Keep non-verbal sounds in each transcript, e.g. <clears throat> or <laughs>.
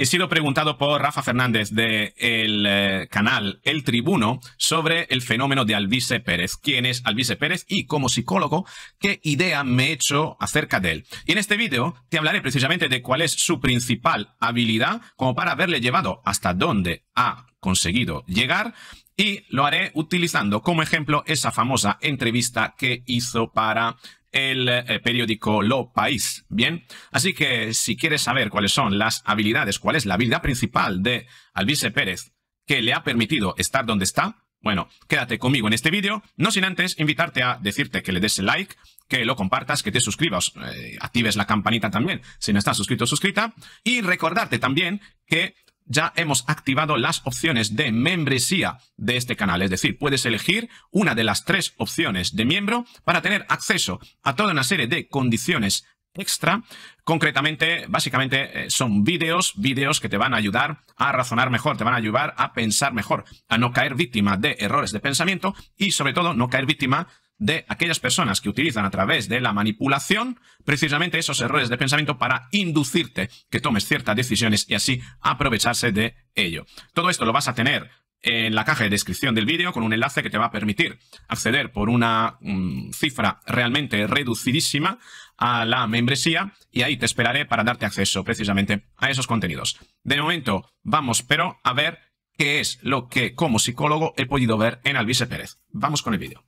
he sido preguntado por Rafa Fernández del el eh, canal El Tribuno sobre el fenómeno de Alvise Pérez. ¿Quién es Alvise Pérez? Y como psicólogo, ¿qué idea me he hecho acerca de él? Y en este vídeo te hablaré precisamente de cuál es su principal habilidad como para haberle llevado hasta dónde ha conseguido llegar y lo haré utilizando como ejemplo esa famosa entrevista que hizo para el eh, periódico Lo País. Bien, así que si quieres saber cuáles son las habilidades, cuál es la habilidad principal de Alvise Pérez que le ha permitido estar donde está, bueno, quédate conmigo en este vídeo, no sin antes invitarte a decirte que le des like, que lo compartas, que te suscribas, eh, actives la campanita también si no estás suscrito o suscrita, y recordarte también que ya hemos activado las opciones de membresía de este canal. Es decir, puedes elegir una de las tres opciones de miembro para tener acceso a toda una serie de condiciones extra. Concretamente, básicamente eh, son vídeos, vídeos que te van a ayudar a razonar mejor, te van a ayudar a pensar mejor, a no caer víctima de errores de pensamiento y sobre todo no caer víctima de aquellas personas que utilizan a través de la manipulación precisamente esos errores de pensamiento para inducirte que tomes ciertas decisiones y así aprovecharse de ello. Todo esto lo vas a tener en la caja de descripción del vídeo con un enlace que te va a permitir acceder por una mm, cifra realmente reducidísima a la membresía y ahí te esperaré para darte acceso precisamente a esos contenidos. De momento vamos pero a ver qué es lo que como psicólogo he podido ver en Alvise Pérez. Vamos con el vídeo.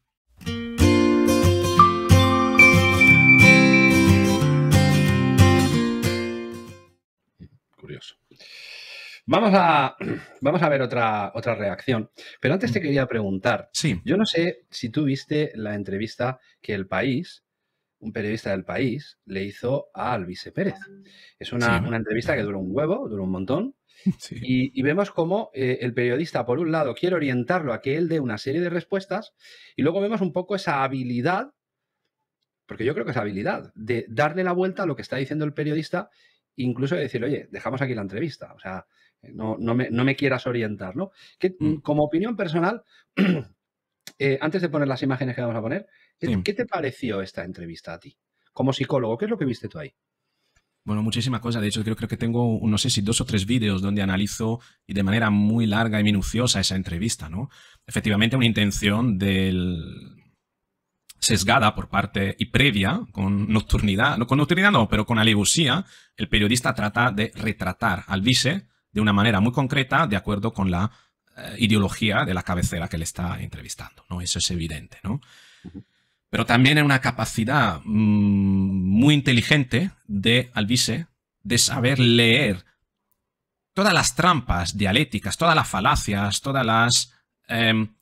Vamos a, <clears throat> vamos a ver otra, otra reacción. Pero antes te mm. quería preguntar. Yo no sé si tú viste la entrevista que El País, un periodista del País, le hizo a Alvise Pérez. Es una, entrevista que dura un huevo, dura un montón. <laughs> Y, vemos cómo eh, el periodista, por un lado, quiere orientarlo a que él dé una serie de respuestas y luego vemos un poco esa habilidad, porque yo creo que es habilidad, de darle la vuelta a lo que está diciendo el periodista incluso decir, oye, dejamos aquí la entrevista, o sea, eh, no, no, me, quieras orientar, ¿no? Que, mm. Como opinión personal, <clears throat> eh, antes de poner las imágenes que vamos a poner, eh, ¿qué te pareció esta entrevista a ti? Como psicólogo, ¿qué es lo que viste tú ahí? Bueno, muchísimas cosas. De hecho, creo, creo que tengo, no sé si dos o tres vídeos donde analizo y de manera muy larga y minuciosa esa entrevista, ¿no? Efectivamente, una intención del, sesgada por parte y previa, con nocturnidad, no, con nocturnidad no, pero con alevosía, el periodista trata de retratar al vice de una manera muy concreta, de acuerdo con la eh, ideología de la cabecera que le está entrevistando, ¿no? Eso es evidente, ¿no? Pero también hay una capacidad mm, muy inteligente de vice de saber leer todas las trampas dialéticas todas las falacias, todas las em,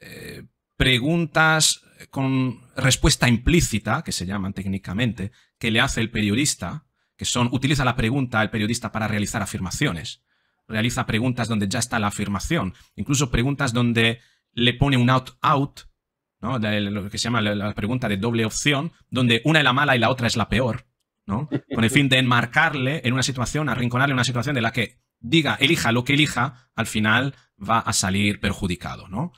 eh, preguntas con respuesta implícita, que se llaman técnicamente, que le hace el periodista, que son, utiliza la pregunta al periodista para realizar afirmaciones. Realiza preguntas donde ya está la afirmación, incluso preguntas donde le pone un out-out, ¿no? lo que se llama la pregunta de doble opción, donde una es la mala y la otra es la peor, ¿no? con el fin de enmarcarle en una situación, arrinconarle en una situación de la que diga, elija lo que elija, al final va a salir perjudicado. ¿no?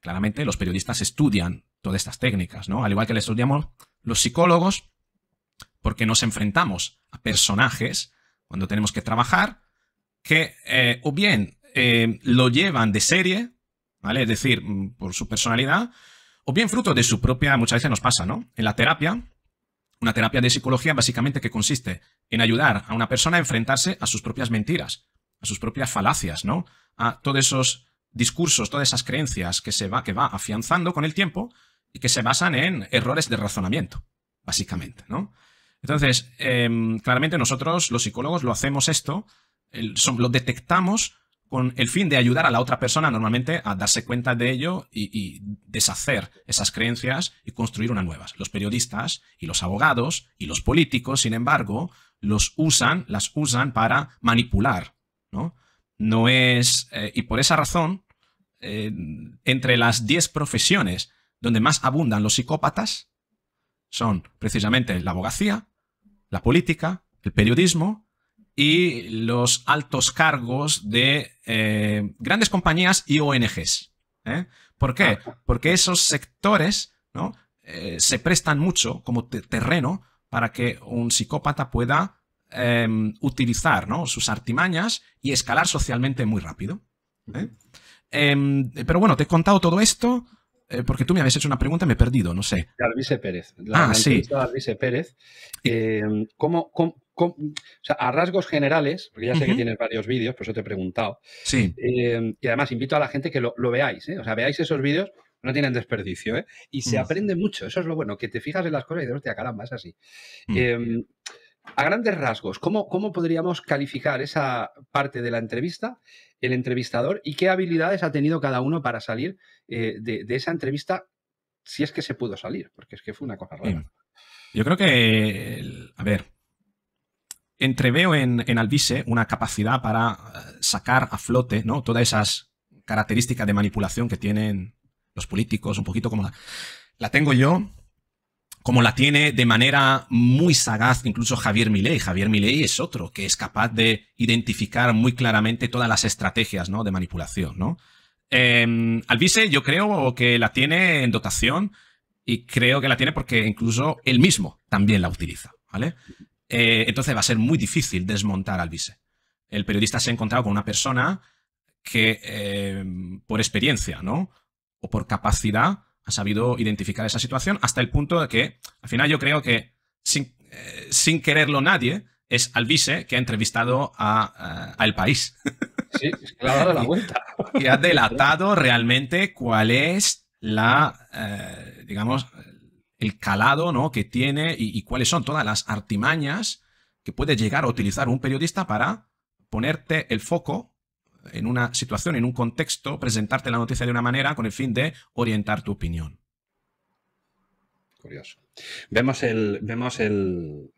Claramente los periodistas estudian todas estas técnicas, ¿no? Al igual que les estudiamos los psicólogos, porque nos enfrentamos a personajes cuando tenemos que trabajar que eh, o bien eh, lo llevan de serie, ¿vale? Es decir, mm, por su personalidad, o bien fruto de su propia, muchas veces nos pasa, ¿no? En la terapia, una terapia de psicología básicamente que consiste en ayudar a una persona a enfrentarse a sus propias mentiras, a sus propias falacias, ¿no? A todos esos discursos, todas esas creencias que se va, que va afianzando con el tiempo y que se basan en errores de razonamiento, básicamente, ¿no? Entonces, em, claramente nosotros, los psicólogos, lo hacemos esto, lo detectamos con el fin de ayudar a la otra persona normalmente a darse cuenta de ello y, deshacer esas creencias y construir unas nuevas. Los periodistas y los abogados y los políticos, sin embargo, los usan, las usan para manipular, ¿no? No es... Eh, y por esa razón, eh, entre las 10 profesiones donde más abundan los psicópatas son precisamente la abogacía, la política, el periodismo y los altos cargos de eh, grandes compañías y ONGs. ¿eh? ¿Por qué? Porque esos sectores eh, se prestan mucho como terreno para que un psicópata pueda em, utilizar sus artimañas y escalar socialmente muy rápido. Em, pero bueno, te he contado todo esto. Eh, porque tú me habías hecho una pregunta, me he perdido, no sé. Ah, de Pérez. ah, sí. De Pérez. ¿cómo, o sea, a rasgos generales, porque ya sé que tienes varios vídeos, por eso te he preguntado. Sí. Eh, y además invito a la gente que lo, veáis, eh, o sea, veáis esos vídeos, no tienen desperdicio, ¿eh? Y se mm. aprende mucho, eso es lo bueno, que te fijas en las cosas y dices, te caramba, es así. Mm. Em, a grandes rasgos, ¿cómo, ¿cómo podríamos calificar esa parte de la entrevista, el entrevistador, y qué habilidades ha tenido cada uno para salir eh, de, esa entrevista, si es que se pudo salir? Porque es que fue una cosa rara. Yo creo que, a ver, entreveo en, en una capacidad para eh, sacar a flote ¿no? todas esas características de manipulación que tienen los políticos, un poquito como la, la tengo yo, como la tiene de manera muy sagaz incluso Javier Milei. Javier Milei es otro que es capaz de identificar muy claramente todas las estrategias de manipulación. ¿no? Em, yo creo que la tiene en dotación y creo que la tiene porque incluso él mismo también la utiliza. Eh, entonces va a ser muy difícil desmontar Alvise. El periodista se ha encontrado con una persona que em, por experiencia ¿no? o por capacidad ha sabido identificar esa situación hasta el punto de que, al final yo creo que sin, eh, quererlo nadie, es Alvise que ha entrevistado a, El eh, País. Sí, es que la <laughs> vuelta. y, ha delatado realmente cuál es la, eh, digamos, el calado ¿no? que tiene y, y, cuáles son todas las artimañas que puede llegar a utilizar un periodista para ponerte el foco en una situación, en un contexto, presentarte la noticia de una manera con el fin de orientar tu opinión. Curioso. Vemos el, vemos el,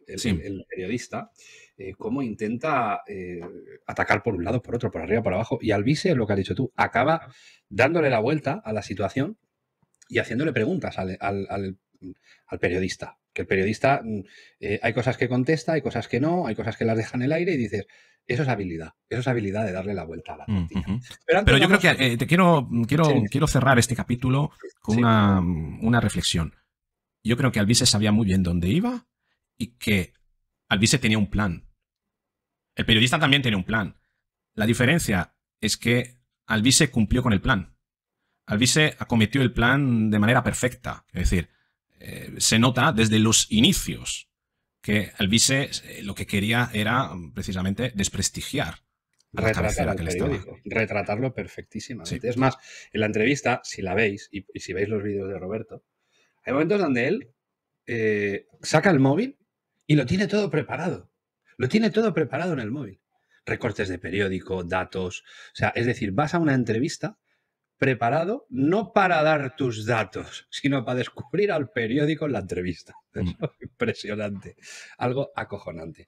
periodista eh, cómo intenta eh, atacar por un lado, por otro, por arriba, por abajo. Y Alvise, lo que has dicho tú, acaba dándole la vuelta a la situación y haciéndole preguntas al, al al periodista. Que el periodista, mm, eh, hay cosas que contesta, hay cosas que no, hay cosas que las dejan en el aire y dices, eso es habilidad, eso es habilidad de darle la vuelta a la Pero, yo creo que eh, te quiero, quiero, quiero cerrar este capítulo con mm, una, reflexión. Yo creo que Alvise sabía muy bien dónde iba y que Alvise tenía un plan. El periodista también tiene un plan. La diferencia es que Alvise cumplió con el plan. Alvise acometió el plan de manera perfecta. Es decir, eh, se nota desde los inicios que Alvise eh, lo que quería era mm, precisamente desprestigiar retratarlo perfectísimamente. Es más, en la entrevista, si la veis y, si veis los vídeos de Roberto, hay momentos donde él eh, saca el móvil y lo tiene todo preparado. Lo tiene todo preparado en el móvil. Recortes de periódico, datos. O sea, es decir, vas a una entrevista preparado no para dar tus datos, sino para descubrir al periódico en la entrevista. Mm. <laughs> Impresionante, algo acojonante.